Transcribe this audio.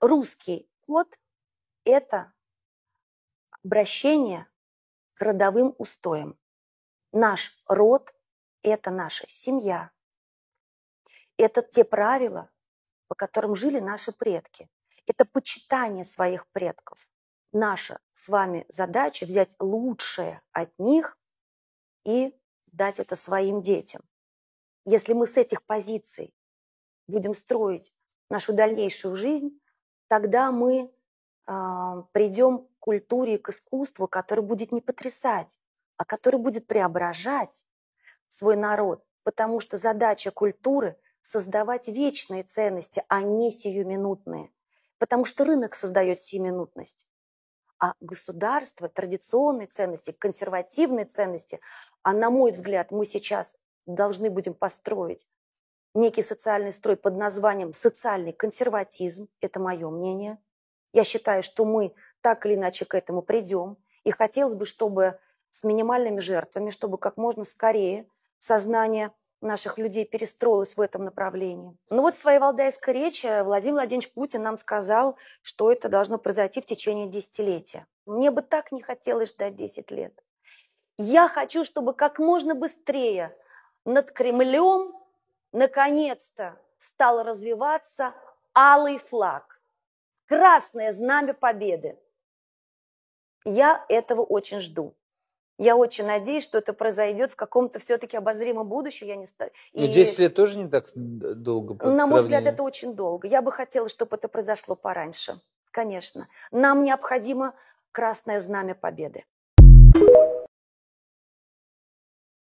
русский код – это обращение к родовым устоям. Наш род – это наша семья. Это те правила, по которым жили наши предки. Это почитание своих предков. Наша с вами задача взять лучшее от них и дать это своим детям. Если мы с этих позиций будем строить нашу дальнейшую жизнь, тогда мы э, придем к культуре, к искусству, которое будет не потрясать, а которое будет преображать свой народ, потому что задача культуры – создавать вечные ценности, а не сиюминутные, потому что рынок создает сиюминутность. А государство, традиционные ценности, консервативные ценности, а на мой взгляд, мы сейчас должны будем построить некий социальный строй под названием социальный консерватизм, это мое мнение. Я считаю, что мы так или иначе к этому придем, и хотелось бы, чтобы с минимальными жертвами, чтобы как можно скорее сознание наших людей перестроилось в этом направлении. Ну вот в своей валдайской речи Владимир Владимирович Путин нам сказал, что это должно произойти в течение десятилетия. Мне бы так не хотелось ждать 10 лет. Я хочу, чтобы как можно быстрее над Кремлем наконец-то стал развиваться алый флаг, красное знамя победы. Я этого очень жду. Я очень надеюсь, что это произойдет в каком-то все-таки обозримом будущем. Я не ста... Но 10 и... лет тоже не так долго. На сравнению. мой взгляд, это очень долго. Я бы хотела, чтобы это произошло пораньше. Конечно. Нам необходимо красное знамя победы.